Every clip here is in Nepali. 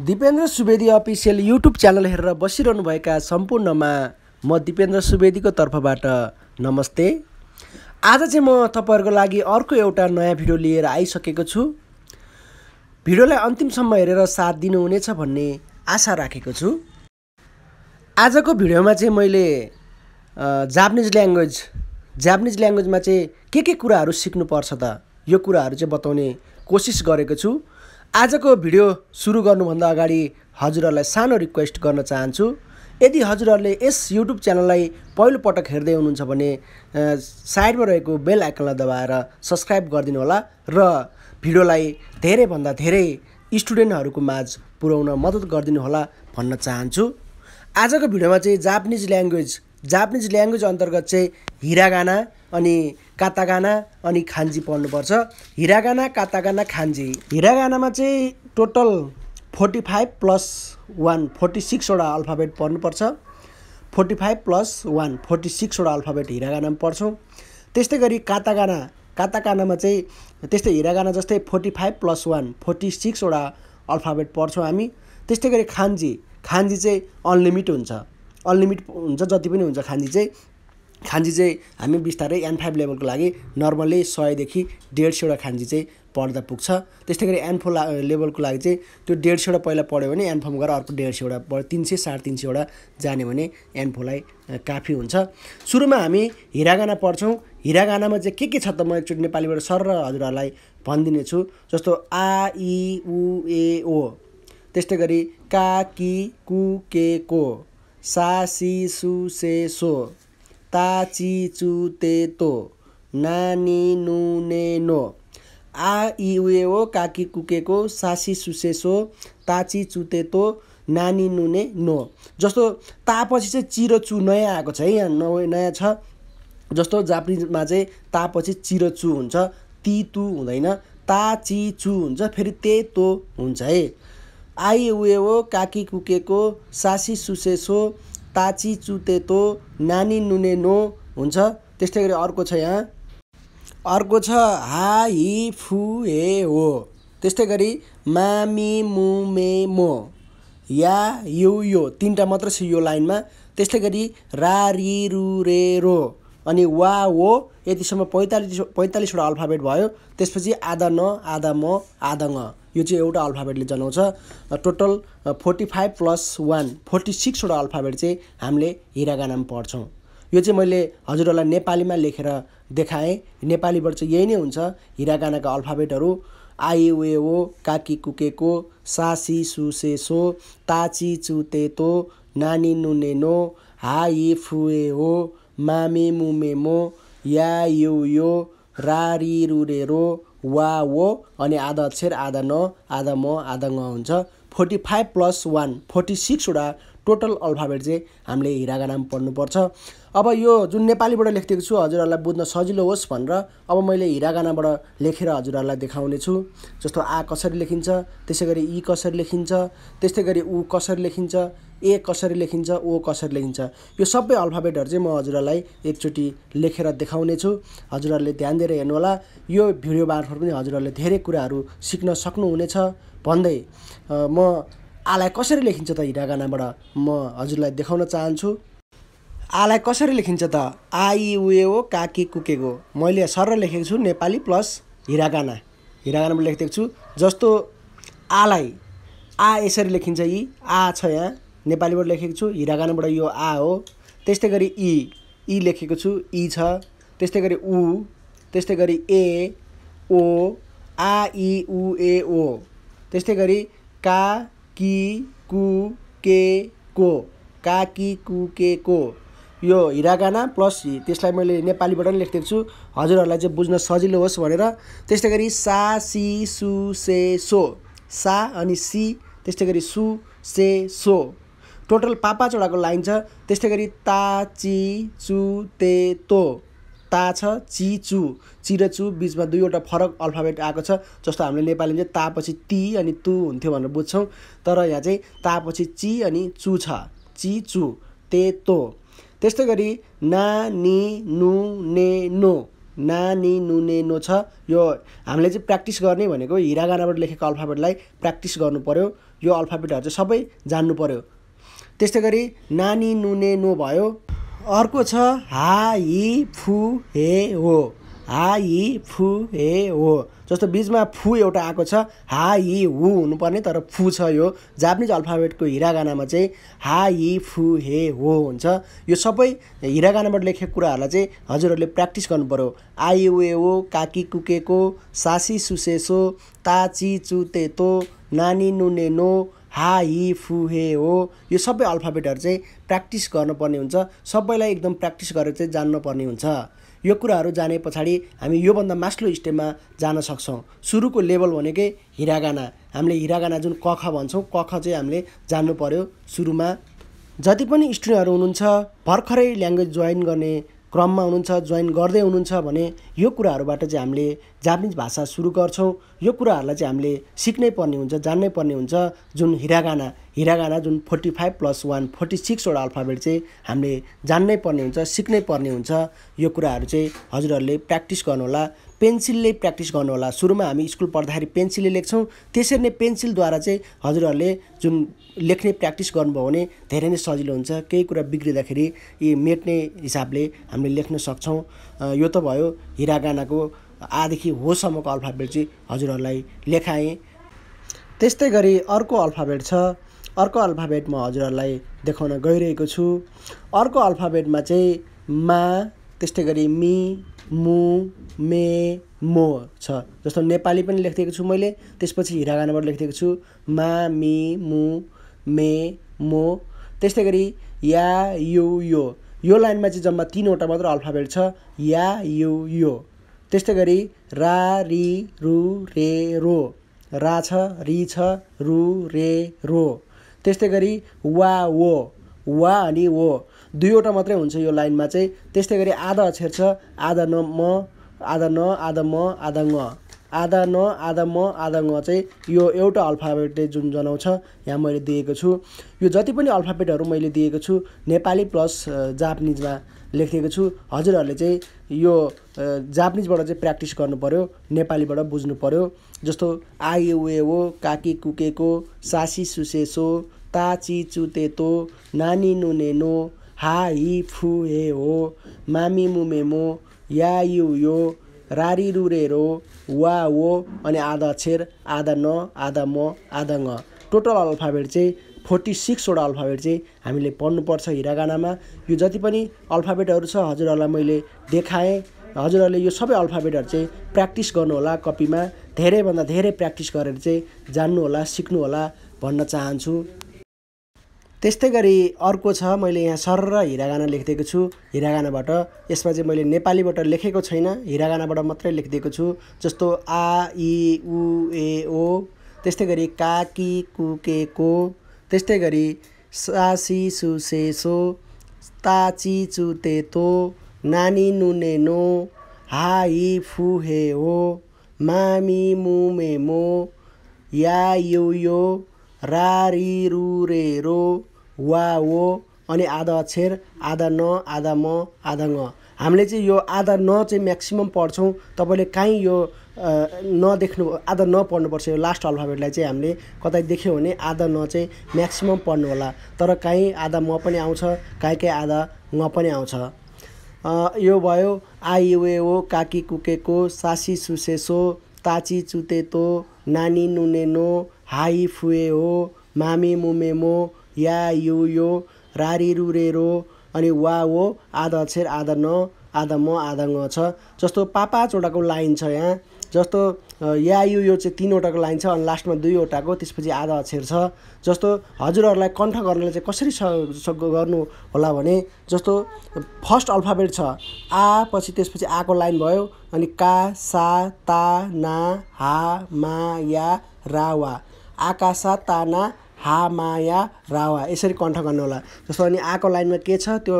Dipendra Subedi official YouTube channel हेरेर बसिरहनुभएका सम्पूर्णमा म दिपेन्द्र सुवेदीको तर्फबाट नमस्ते आज चाहिँ म तपाईँहरूको लागि अर्को एउटा नयाँ भिडियो लिएर आइसकेको छु भिडियोलाई अन्तिमसम्म हेरेर साथ दिनुहुनेछ भन्ने आशा राखेको छु आजको भिडियोमा चाहिँ मैले जापानिज ल्याङ्ग्वेज जापानिज ल्याङ्ग्वेजमा चाहिँ के के कुराहरू सिक्नुपर्छ त यो कुराहरू चाहिँ बताउने कोसिस गरेको छु आजको भिडियो सुरु गर्नुभन्दा अगाडि हजुरहरूलाई सानो रिक्वेस्ट गर्न चाहन्छु यदि हजुरहरूले यस युट्युब च्यानललाई पहिलोपटक हेर्दै हुनुहुन्छ भने साइडमा रहेको बेल आइकनलाई दबाएर सब्सक्राइब गरिदिनु होला र भिडियोलाई धेरैभन्दा धेरै स्टुडेन्टहरूको माझ पुर्याउन मद्दत गरिदिनु होला भन्न चाहन्छु आजको भिडियोमा चाहिँ जापानिज ल्याङ्ग्वेज जापानिज ल्याङ्ग्वेज अन्तर्गत चाहिँ हिरागाना अनि कातागाना अनि खान्जी पढ्नुपर्छ हिरागाना कातागाना खान्जी हिरागानामा चाहिँ total forty five plus one forty सिक्सवटा अल्फाबेट पढ्नुपर्छ forty five plus one forty सिक्सवटा अल्फाबेट हिरागानामा पढ्छौँ त्यस्तै गरी कातागाना कातागानामा चाहिँ त्यस्तै हिरागाना जस्तै forty five plus one forty सिक्सवटा अल्फाबेट पढ्छौँ हामी त्यस्तै गरी खान्जी खान्जी चाहिँ अनलिमिट हुन्छ अनलिमिट हुन्छ जति पनि हुन्छ खान्जी चाहिँ खान्जी चाहिँ हामी बिस्तारै एन फाइभ लेभलको लागि नर्मल्ली सयदेखि डेढ सयवटा खान्जी चाहिँ पढ्दा पुग्छ त्यस्तै गरी एन फोर ला लेभलको लागि चाहिँ त्यो डेढ सयवटा पहिला पढ्यो भने एन फोरमा गएर अर्को डेढ सयवटा पढ तिन सय साढे तिन सयवटा जाने भने एन फोरलाई काफी हुन्छ सुरुमा हामी हिरागाना पढ्छौँ हिरागानामा चाहिँ के के छ त म एकचोटि नेपालीबाट सर र हजुरहरूलाई भनिदिनेछु जस्तो आ इ उ ए ओ त्यस्तै गरी का कि कु के को सा सी सु से सो ता ची चु ते तो ना नि नु ने नो आ इ उए ओ काकी कुकेको सासी सुसेसो ताची चुतेतो नानी नुने नो जस्तो तापछि चाहिँ चिरोचु नयाँ आएको छ है यहाँ न नयाँ छ जस्तो जापानिजमा चाहिँ तापछि चिरोचु हुन्छ ती तु हुँदैन ता चि चु हुन्छ फेरि ते तो हुन्छ है आई उयो काकी कुकेको सासी सुसेसो ताची चुतेतो नानी नुने नो हुन्छ त्यस्तै गरी अर्को छ यहाँ अर्को छ हा हि फु हे हो त्यस्तै गरी मामी मु मे मो या यु यो तिनवटा मात्र छ यो लाइनमा त्यस्तै गरी रा रि रु रे रो अनि वा वो यतिसम्म पैँतालिस पैँतालिसवटा अल्फाबेट भयो त्यसपछि आधा न आधा म आधा ङ यो चाहिँ एउटा अल्फाबेटले जनाउँछ total forty five plus one forty सिक्सवटा अल्फाबेट चाहिँ हामीले हिरागानामा पढ्छौँ यो चाहिँ मैले हजुरहरूलाई नेपालीमा लेखेर देखाएँ नेपालीबाट चाहिँ यही नै हुन्छ हिरागानाका अल्फाबेटहरू आई वे ओ काकी कुकेको सासी सुसे सो ताची चुतेतो तो नानी नुने नो हाई फुए हो मामे मुमे मो या यो यो रारी रुरे रो वा वो अनि आधा अक्षर आधा न आधा म आधा ङ हुन्छ forty five plus one forty सिक्सवटा टोटल अल्फाबेट चाहिँ हामीले हिरागानामा पढ्नुपर्छ अब यो जुन नेपालीबाट लेखिदिएको छु हजुरहरूलाई बुझ्न सजिलो होस् भनेर अब मैले हिरागानाबाट लेखेर हजुरहरूलाई देखाउने छु जस्तो आ कसरी लेखिन्छ त्यसै गरी कसरी लेखिन्छ त्यस्तै गरी ऊ कसरी लेखिन्छ ए कसरी लेखिन्छ ओ कसरी लेखिन्छ यो सबै अल्फाबेटहरू चाहिँ म हजुरहरूलाई एकचोटि लेखेर देखाउने छु हजुरहरूले ध्यान दिएर हेर्नुहोला यो भिडियो मार्फत पनि हजुरहरूले धेरै कुराहरू सिक्न सक्नुहुनेछ भन्दै म आलाई कसरी लेखिन्छ त हिरागानाबाट म हजुरलाई देखाउन चाहन्छु आलाई कसरी लेखिन्छ त आई उयो ओ काकी कुकेको मैले सर लेखेको छु नेपाली प्लस हिरागाना हिरागानामा लेखिदिएको छु जस्तो आलाई आ यसरी लेखिन्छ यी आ छ यहाँ नेपालीबाट लेखेको छु हिरागानाबाट यो आ हो त्यस्तै गरी इ इ लेखेको छु इ छ त्यस्तै गरी उ त्यस्तै गरी ए ओ आ इ उ ए ओ त्यस्तै गरी का कि कु के को का कि कु के को यो हिरागाना प्लस त्यसलाई मैले नेपालीबाट पनि लेखिदिएको छु हजुरहरूलाई चाहिँ बुझ्न सजिलो होस् भनेर त्यस्तै गरी सा सी सु से सो सा अनि सी त्यस्तै गरी सु से सो टोटल पाँच पाँचवटाको लाइन छ त्यस्तै गरी ता ची चु ते तो ता छ ची चु ची र चु बिचमा दुईवटा फरक अल्फाबेट आएको छ जस्तो हामीले नेपालीमा चाहिँ तापछि ती अनि तु हुन्थ्यो भनेर बुझ्छौँ तर यहाँ चाहिँ तापछि ची अनि चु छ ची चु ते तो त्यस्तै गरी ना नि नु ने नो ना नि नु ने नो छ यो हामीले चाहिँ प्र्याक्टिस गर्ने भनेको हिरागानाबाट लेखेको अल्फाबेटलाई प्र्याक्टिस गर्नु पऱ्यो यो अल्फाबेटहरू चाहिँ सबै जान्नु पऱ्यो त्यस्तै गरी नानी नुने नो भयो अर्को छ हा हि फु हे हो हा हि फु हे हो जस्तो बिचमा फु एउटा आएको छ हा हि हु हुनुपर्ने तर फु छ यो जापानिज अल्फाबेटको हिरागानामा चाहिँ हा हि फु हे हो हुन्छ यो सबै हिरागानाबाट लेखेको कुराहरूलाई चाहिँ हजुरहरूले प्र्याक्टिस गर्नुपऱ्यो आइवे ओ काकी कुकेको सासी सुसेसो ताची चुतेतो नानी नुने नो हा हि हे हो यो सबै अल्फाबेटहरू चाहिँ प्र्याक्टिस गर्नुपर्ने हुन्छ सबैलाई एकदम प्र्याक्टिस गरेर चाहिँ जान्नुपर्ने हुन्छ यो कुराहरू जाने पछाडि हामी योभन्दा मास्लो स्टेपमा जान सक्छौँ सुरुको लेभल भनेकै हिरागाना हामीले हिरागाना जुन कख भन्छौँ कख चाहिँ हामीले जान्नु पऱ्यो सुरुमा जति पनि स्टुडेन्टहरू हुनुहुन्छ भर्खरै ल्याङ्ग्वेज जोइन गर्ने क्रममा हुनुहुन्छ जोइन गर्दै हुनुहुन्छ भने यो कुराहरूबाट चाहिँ हामीले जापानिज भाषा सुरु गर्छौँ यो कुराहरूलाई चाहिँ हामीले सिक्नै पर्ने हुन्छ जान्नै पर्ने हुन्छ जुन हिरागाना हिरागाना जुन forty five plus one forty सिक्सवटा अल्फाबेट चाहिँ हामीले जान्नै पर्ने हुन्छ सिक्नै पर्ने हुन्छ यो कुराहरू चाहिँ हजुरहरूले प्र्याक्टिस गर्नुहोला पेन्सिलले प्र्याक्टिस गर्नुहोला सुरुमा हामी स्कुल पढ्दाखेरि पेन्सिलले लेख्छौँ त्यसरी नै पेन्सिलद्वारा चाहिँ हजुरहरूले जुन लेख्ने प्र्याक्टिस गर्नुभयो भने धेरै नै सजिलो हुन्छ केही कुरा बिग्रिँदाखेरि यी मेट्ने हिसाबले हामीले लेख्न सक्छौँ यो त भयो हिरागानाको आदेखि होसम्मको अल्फाबेट चाहिँ हजुरहरूलाई लेखाएँ त्यस्तै गरी अर्को अल्फाबेट छ अर्को अल्फाबेट म हजुरहरूलाई देखाउन गइरहेको छु अर्को अल्फाबेटमा चाहिँ मा त्यस्तै गरी मि मु मे म छ जस्तो नेपाली पनि लेखिदिएको छु मैले त्यसपछि हिरागानाबाट लेखिदिएको छु मा मि मु मे मो त्यस्तै गरी या यु यो यो लाइनमा चाहिँ जम्मा तिनवटा मात्र अल्फाबेट छ या यु यो त्यस्तै गरी रा रि रु रे रो रा छ रि छ रु रे रो त्यस्तै गरी वा वो वा अनि वो दुईवटा मात्रै हुन्छ यो लाइनमा चाहिँ त्यस्तै गरी आधा अक्षर छ आधा न म आधा न आधा म आधा ङ आधा न आधा म आधा ङ चाहिँ यो एउटा अल्फाबेटले जुन जनाउँछ यहाँ मैले दिएको छु यो जति पनि अल्फाबेटहरू मैले दिएको छु नेपाली प्लस जापानिजमा लेखिदिएको छु हजुरहरूले चाहिँ यो जापानिजबाट चाहिँ प्र्याक्टिस पऱ्यो नेपालीबाट बुझ्नु पऱ्यो जस्तो आए उए हो काकी कुकेको सासी सुसेसो ताची चुतेतो नानी नुनेनो हाई फुए हो मामी मुमेमो या यु यो रारी रो वा वो अनि आधा अक्षर आधा न आधा म आधा ङ टोटल अल्फाबेट चाहिँ फोर्टी सिक्सवटा अल्फाबेट चाहिँ हामीले पढ्नुपर्छ हिरागानामा यो जति पनि अल्फाबेटहरू छ हजुरहरूलाई मैले देखाएँ हजुरहरूले यो सबै अल्फाबेटहरू चाहिँ प्र्याक्टिस गर्नुहोला कपीमा धेरैभन्दा धेरै प्र्याक्टिस गरेर चाहिँ जान्नुहोला सिक्नुहोला भन्न चाहन्छु त्यस्तै गरी अर्को छ मैले यहाँ सर र हिरागाना लेखिदिएको छु हिरागानाबाट यसमा चाहिँ मैले नेपालीबाट लेखेको छैन हिरागानाबाट मात्रै लेखिदिएको छु जस्तो आ इ उ ए ओ त्यस्तै गरी का कि कु के को त्यस्तै गरी सा सी सु से सो ता चु ते तो नानी नुने नो हा इ फु हे हो मामी मु मे मो या यो यो रा रु रे रो वा ओ अनि आधा अक्षर आधा न आधा म आधा ङ हामीले चाहिँ यो आधा न चाहिँ म्याक्सिमम् पढ्छौँ तपाईँले काहीँ यो नदेख्नु आधा नपढ्नुपर्छ यो लास्ट अल्फाबेटलाई चाहिँ हामीले कतै देख्यो भने आधा न चाहिँ म्याक्सिमम् पढ्नु होला तर काहीँ आधा म पनि आउँछ काहीँ काहीँ आधा ङ पनि आउँछ यो भयो आइएओ ओ काकी कुकेको सासी सुसेसो ताची चुतेतो नानी नुनेनो हाई फुए हो मामी मुमेमो या यु यो रारी रो अनि वा वो आधा अक्षर आधा न आधा म आधा ङ छ जस्तो पाँच पाँचवटाको लाइन छ यहाँ जस्तो या यु यो चाहिँ तिनवटाको लाइन छ अनि लास्टमा दुईवटाको त्यसपछि आधा अक्षर छ जस्तो हजुरहरूलाई कण्ठ गर्नलाई चाहिँ कसरी स गर्नु होला भने जस्तो फर्स्ट अल्फाबेट छ आ पछि त्यसपछि आको लाइन भयो अनि का सा ता ना हा मा या रा वा आका सा ता ना हा माया रावा यसरी कण्ठ गर्नुहोला जस्तो अनि आको लाइनमा के छ त्यो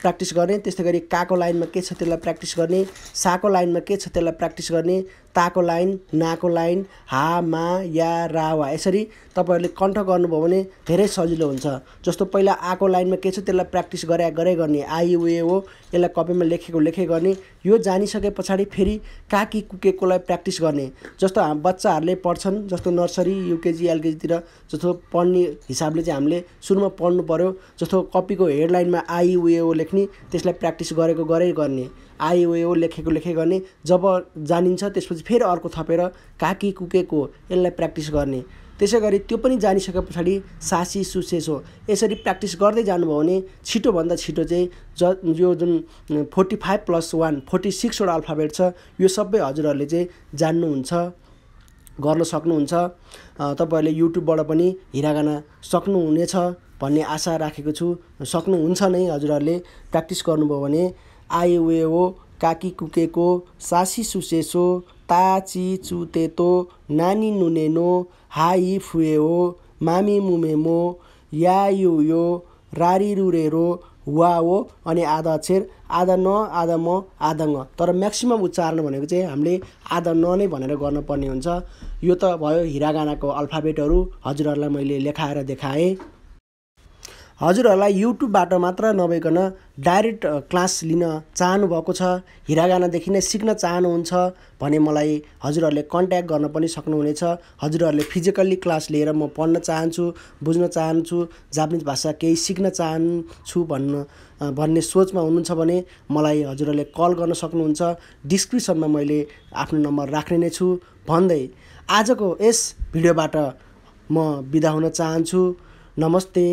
प्र्याक्टिस गर्ने त्यस्तै गरी काको लाइनमा के छ त्यसलाई प्र्याक्टिस गर्ने साको लाइनमा के छ त्यसलाई प्र्याक्टिस गर्ने ताको लाइन नाको लाइन हा मा या रा वा यसरी तपाईँहरूले कण्ठ गर्नुभयो भने धेरै सजिलो हुन्छ जस्तो पहिला आको लाइनमा के छ त्यसलाई प्र्याक्टिस गरे गरे गर्ने आई उए हो यसलाई कपीमा लेखेको लेखे गर्ने यो जानिसके पछाडि फेरि काकी कुकेकोलाई प्र्याक्टिस गर्ने जस्तो हाम बच्चाहरूले पढ्छन् जस्तो नर्सरी युकेजी एलकेजीतिर जस्तो पढ्ने हिसाबले चाहिँ हामीले सुरुमा पढ्नु पऱ्यो जस्तो कपीको हेडलाइनमा आई उए हो लेख्ने त्यसलाई प्र्याक्टिस गरेको गरे गर्ने आई उए हो लेखेको लेखे गर्ने जब जानिन्छ त्यसपछि फेरि अर्को थपेर काकी कुकेको यसलाई प्र्याक्टिस गर्ने त्यसै गरी त्यो पनि जानिसके पछाडि सासी सुसेस हो यसरी प्र्याक्टिस गर्दै जानुभयो भने छिटोभन्दा छिटो चाहिँ ज यो जुन forty five plus one forty सिक्सवटा अल्फाबेट छ यो सबै हजुरहरूले चाहिँ जान्नुहुन्छ गर्न सक्नुहुन्छ तपाईँहरूले युट्युबबाट पनि हिरागान सक्नुहुनेछ भन्ने आशा राखेको छु सक्नुहुन्छ नै हजुरहरूले प्र्याक्टिस गर्नुभयो भने हो काकी कुकेको सासी सुसेसो ताची चुतेतो नानी नुनेनो हाई फुएओ मामी मुमेमो या यु यो रारी रुरेरो वा हो अनि आधा अक्षर आधा न आधा म आधा ङ तर म्याक्सिमम् उच्चारण भनेको चाहिँ हामीले आधा न नै भनेर गर्नुपर्ने हुन्छ यो त भयो हिरागानाको अल्फाबेटहरू हजुरहरूलाई मैले लेखाएर देखाएँ हजुरहरूलाई युट्युबबाट मात्र नभइकन डाइरेक्ट क्लास लिन चाहनुभएको छ हिरागानादेखि नै सिक्न चाहनुहुन्छ भने मलाई हजुरहरूले कन्ट्याक्ट गर्न पनि सक्नुहुनेछ हजुरहरूले फिजिकल्ली क्लास लिएर म पढ्न चाहन्छु बुझ्न चाहन्छु जापानिज भाषा केही सिक्न चाहन्छु भन्न भन्ने सोचमा हुनुहुन्छ भने मलाई हजुरहरूले कल गर्न सक्नुहुन्छ डिस्क्रिप्सनमा मैले आफ्नो नम्बर राख्ने नै छु भन्दै आजको यस भिडियोबाट म बिदा हुन चाहन्छु नमस्ते